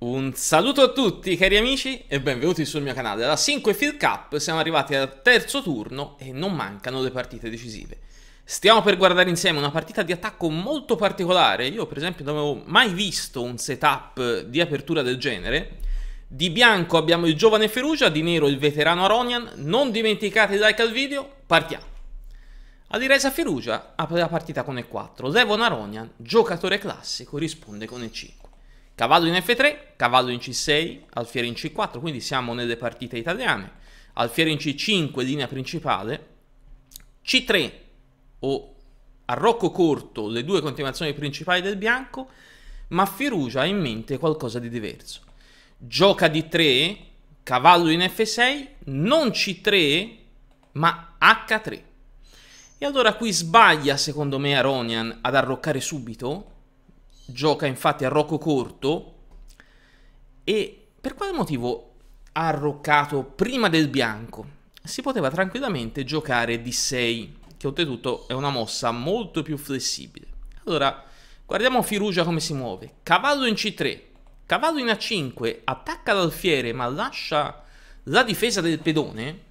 Un saluto a tutti cari amici e benvenuti sul mio canale. Alla 5 Field Cup siamo arrivati al terzo turno e non mancano le partite decisive. Stiamo per guardare insieme una partita di attacco molto particolare. Io per esempio non avevo mai visto un setup di apertura del genere. Di bianco abbiamo il giovane Ferugia, di nero il veterano Aronian. Non dimenticate di like al video, partiamo. Alireza Ferugia apre la partita con E4, Levon Aronian, giocatore classico, risponde con E5. Cavallo in F3, cavallo in C6, alfiere in C4, quindi siamo nelle partite italiane. Alfiere in C5, linea principale. C3 o arrocco corto, le due continuazioni principali del bianco, ma Firugia ha in mente qualcosa di diverso. Gioca di 3, cavallo in F6, non C3, ma H3. E allora qui sbaglia, secondo me, Aronian ad arroccare subito, gioca infatti a Rocco Corto e per quale motivo ha arroccato prima del bianco? Si poteva tranquillamente giocare D6, che oltretutto è una mossa molto più flessibile. Allora, guardiamo Firugia come si muove. Cavallo in C3, cavallo in A5, attacca l'alfiere ma lascia la difesa del pedone.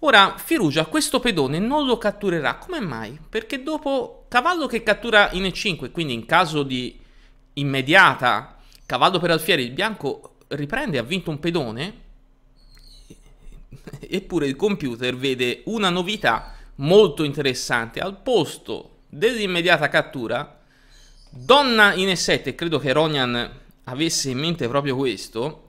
Ora, Firugia questo pedone non lo catturerà, come mai? Perché dopo cavallo che cattura in E5, quindi in caso di immediata, cavallo per alfieri, il bianco riprende, ha vinto un pedone, eppure il computer vede una novità molto interessante. Al posto dell'immediata cattura, donna in E7, credo che Ronian avesse in mente proprio questo,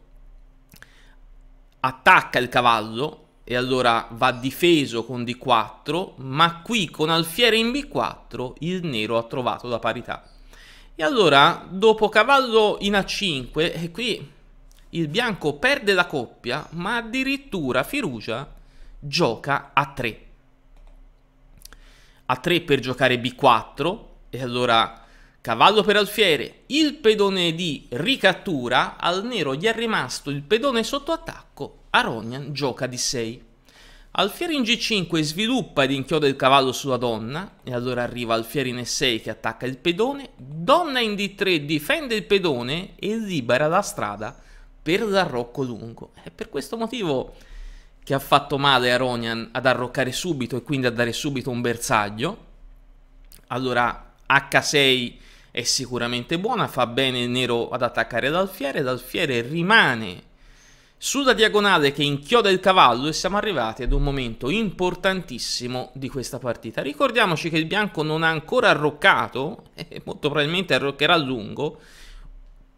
attacca il cavallo e allora va difeso con D4, ma qui con alfiere in B4 il nero ha trovato la parità. E allora, dopo cavallo in A5, e eh, qui il bianco perde la coppia, ma addirittura Firugia gioca a 3. A 3 per giocare B4, e allora cavallo per alfiere, il pedone di ricattura, al nero gli è rimasto il pedone sotto attacco, Aronian gioca D6. Alfieri in G5 sviluppa ed inchioda il cavallo sulla donna e allora arriva Alfieri in E6 che attacca il pedone, donna in D3 difende il pedone e libera la strada per l'arrocco lungo. È per questo motivo che ha fatto male Aronian ad arroccare subito e quindi a dare subito un bersaglio. Allora H6 è sicuramente buona, fa bene il nero ad attaccare l'alfiere, l'alfiere rimane sulla diagonale che inchioda il cavallo e siamo arrivati ad un momento importantissimo di questa partita. Ricordiamoci che il bianco non ha ancora arroccato, e molto probabilmente arroccherà a lungo,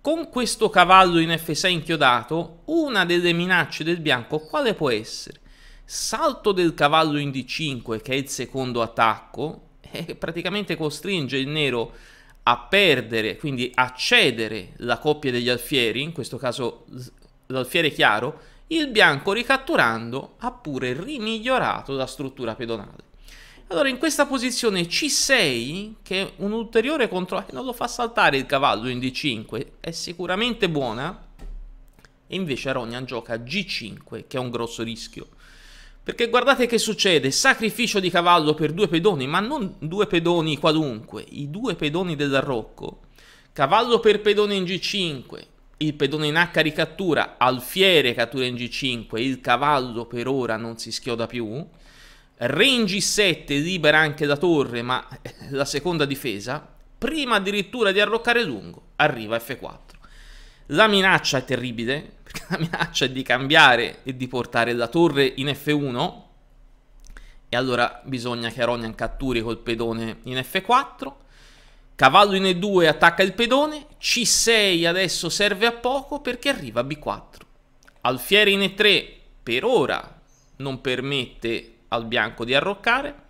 con questo cavallo in F6 inchiodato, una delle minacce del bianco quale può essere? Salto del cavallo in D5, che è il secondo attacco, e praticamente costringe il nero a perdere, quindi a cedere la coppia degli alfieri, in questo caso l'alfiere chiaro, il bianco ricatturando ha pure rimigliorato la struttura pedonale. Allora in questa posizione C6, che è un ulteriore controllo, che eh, non lo fa saltare il cavallo in D5, è sicuramente buona, e invece Aronian gioca G5, che è un grosso rischio. Perché guardate che succede, sacrificio di cavallo per due pedoni, ma non due pedoni qualunque, i due pedoni dell'arrocco. Cavallo per pedone in G5, il pedone in H ricattura, alfiere cattura in G5, il cavallo per ora non si schioda più, re in G7 libera anche la torre ma eh, la seconda difesa, prima addirittura di arroccare lungo arriva F4. La minaccia è terribile, perché la minaccia è di cambiare e di portare la torre in F1 e allora bisogna che Aronian catturi col pedone in F4 Cavallo in E2 attacca il pedone, C6 adesso serve a poco perché arriva B4. Alfiere in E3 per ora non permette al bianco di arroccare,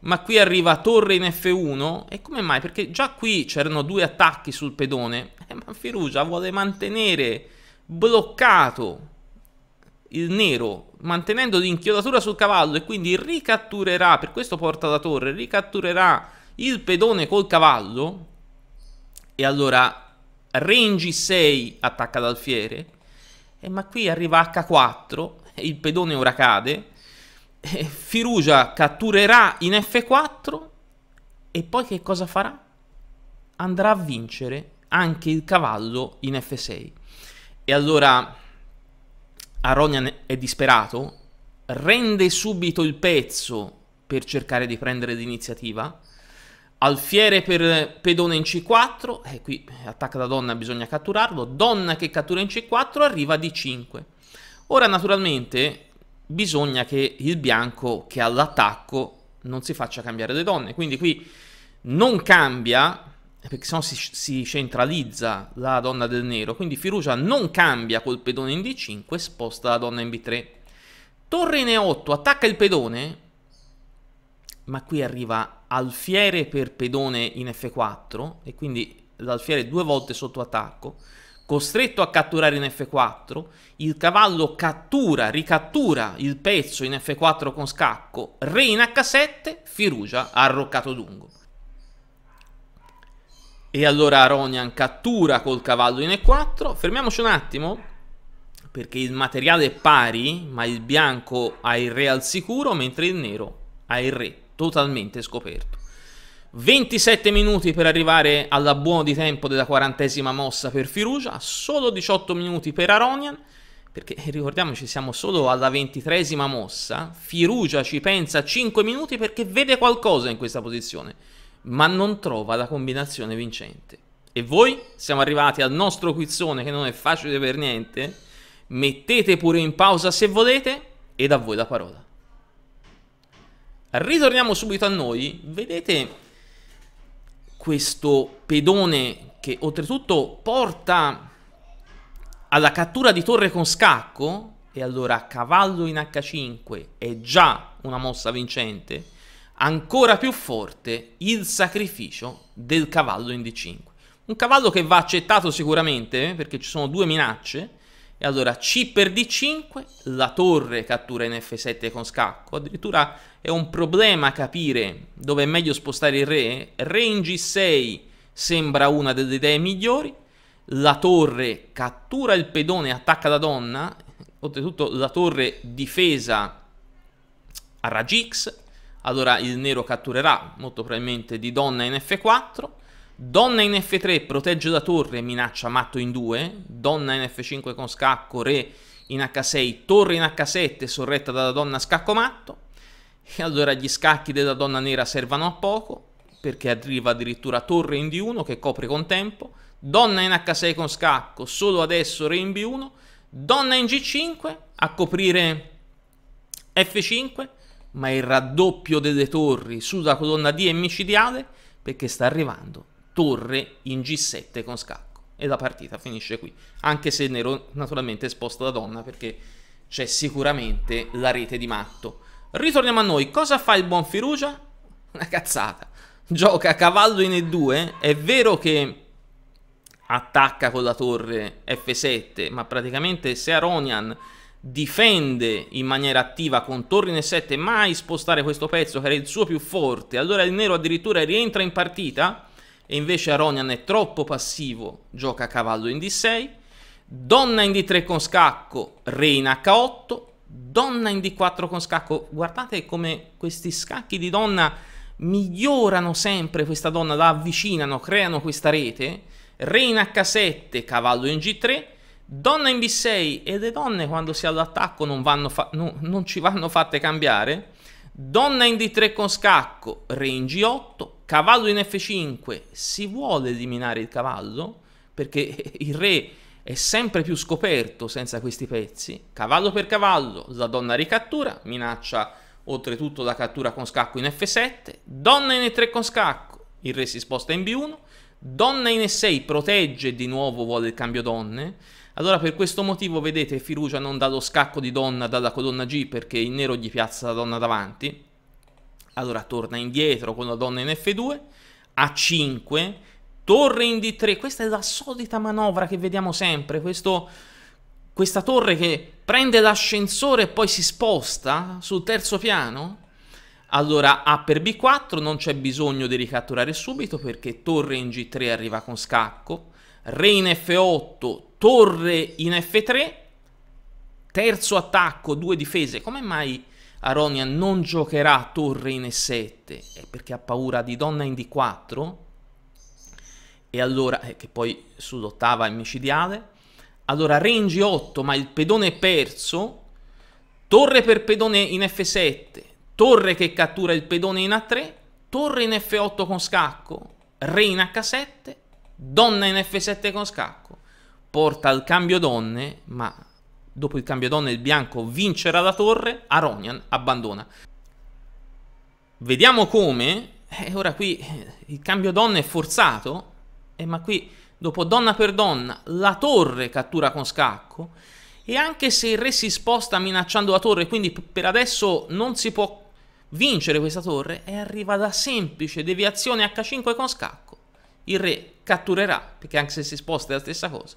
ma qui arriva torre in F1 e come mai? Perché già qui c'erano due attacchi sul pedone e Manfirugia vuole mantenere bloccato il nero mantenendo l'inchiodatura sul cavallo e quindi ricatturerà, per questo porta la torre, ricatturerà il pedone col cavallo e allora range 6 attacca l'alfiere e ma qui arriva H4 il pedone ora cade Firugia catturerà in F4 e poi che cosa farà? Andrà a vincere anche il cavallo in F6 e allora Aronian è disperato rende subito il pezzo per cercare di prendere l'iniziativa Alfiere per pedone in C4, e eh, qui attacca la donna, bisogna catturarlo. Donna che cattura in C4 arriva a D5. Ora naturalmente bisogna che il bianco che ha l'attacco non si faccia cambiare le donne, quindi qui non cambia, eh, perché sennò si, si centralizza la donna del nero, quindi Firugia non cambia col pedone in D5, sposta la donna in B3. Torre in E8, attacca il pedone, ma qui arriva alfiere per pedone in F4 e quindi l'alfiere due volte sotto attacco, costretto a catturare in F4, il cavallo cattura, ricattura il pezzo in F4 con scacco, re in H7, Firugia arroccato lungo. E allora Aronian cattura col cavallo in E4, fermiamoci un attimo perché il materiale è pari ma il bianco ha il re al sicuro mentre il nero il re, totalmente scoperto. 27 minuti per arrivare alla buona di tempo della quarantesima mossa per Firugia, solo 18 minuti per Aronian, perché eh, ricordiamoci siamo solo alla ventitresima mossa, Firugia ci pensa 5 minuti perché vede qualcosa in questa posizione, ma non trova la combinazione vincente. E voi siamo arrivati al nostro quizzone che non è facile per niente, mettete pure in pausa se volete ed a voi la parola. Ritorniamo subito a noi. Vedete questo pedone che oltretutto porta alla cattura di torre con scacco. E allora cavallo in H5 è già una mossa vincente. Ancora più forte il sacrificio del cavallo in D5. Un cavallo che va accettato sicuramente eh, perché ci sono due minacce e allora C per D5, la torre cattura in F7 con scacco. Addirittura è un problema capire dove è meglio spostare il re. Re in G6 sembra una delle idee migliori. La torre cattura il pedone e attacca la donna. Oltretutto la torre difesa a raggi X. Allora il nero catturerà molto probabilmente di donna in F4. Donna in F3 protegge da torre minaccia matto in 2. Donna in F5 con scacco, re in H6, torre in H7 sorretta dalla donna scacco matto. E allora gli scacchi della donna nera servono a poco perché arriva addirittura torre in D1 che copre con tempo. Donna in H6 con scacco, solo adesso re in B1. Donna in G5 a coprire F5 ma il raddoppio delle torri sulla colonna D è micidiale perché sta arrivando torre in G7 con scacco. E la partita finisce qui. Anche se nero naturalmente sposta la donna perché c'è sicuramente la rete di matto. Ritorniamo a noi. Cosa fa il buon Firugia? Una cazzata. Gioca cavallo in E2. È vero che attacca con la torre F7, ma praticamente se Aronian difende in maniera attiva con torre in 7 mai spostare questo pezzo che era il suo più forte, allora il nero addirittura rientra in partita e invece Aronian è troppo passivo, gioca a cavallo in D6, donna in D3 con scacco, re in H8, donna in D4 con scacco. Guardate come questi scacchi di donna migliorano sempre questa donna, la avvicinano, creano questa rete. Re in H7, cavallo in G3, donna in B6 e le donne quando si all'attacco non, no, non ci vanno fatte cambiare. Donna in D3 con scacco, re in G8, cavallo in f5, si vuole eliminare il cavallo, perché il re è sempre più scoperto senza questi pezzi, cavallo per cavallo, la donna ricattura, minaccia oltretutto la cattura con scacco in f7, donna in e3 con scacco, il re si sposta in b1, donna in e6 protegge di nuovo vuole il cambio donne, allora per questo motivo vedete Firugia non dà lo scacco di donna dalla colonna G perché il nero gli piazza la donna davanti, allora torna indietro con la donna in F2, A5, torre in D3. Questa è la solita manovra che vediamo sempre. Questo, questa torre che prende l'ascensore e poi si sposta sul terzo piano. Allora A per B4 non c'è bisogno di ricatturare subito perché torre in G3 arriva con scacco. Re in F8, torre in F3. Terzo attacco, due difese. Come mai Aronia non giocherà torre in E7 eh, perché ha paura di donna in D4 e allora, eh, che poi sull'ottava è micidiale, allora re in G8 ma il pedone è perso, torre per pedone in F7, torre che cattura il pedone in A3, torre in F8 con scacco, re in H7, donna in F7 con scacco, porta al cambio donne ma Dopo il cambio donna il bianco vincerà la torre, Aronian abbandona. Vediamo come, eh, ora qui eh, il cambio donna è forzato, eh, ma qui dopo donna per donna la torre cattura con scacco e anche se il re si sposta minacciando la torre, quindi per adesso non si può vincere questa torre, e arriva la semplice deviazione H5 con scacco. Il re catturerà, perché anche se si sposta è la stessa cosa,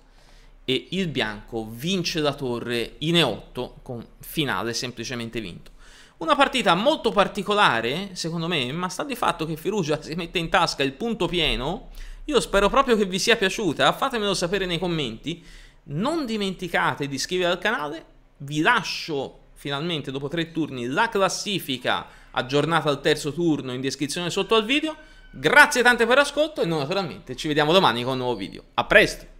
e il bianco vince la torre in E8 con finale semplicemente vinto. Una partita molto particolare, secondo me, ma sta di fatto che Firugia si mette in tasca il punto pieno. Io spero proprio che vi sia piaciuta, fatemelo sapere nei commenti. Non dimenticate di iscrivervi al canale, vi lascio finalmente dopo tre turni la classifica aggiornata al terzo turno in descrizione sotto al video. Grazie tante per l'ascolto e noi naturalmente ci vediamo domani con un nuovo video. A presto!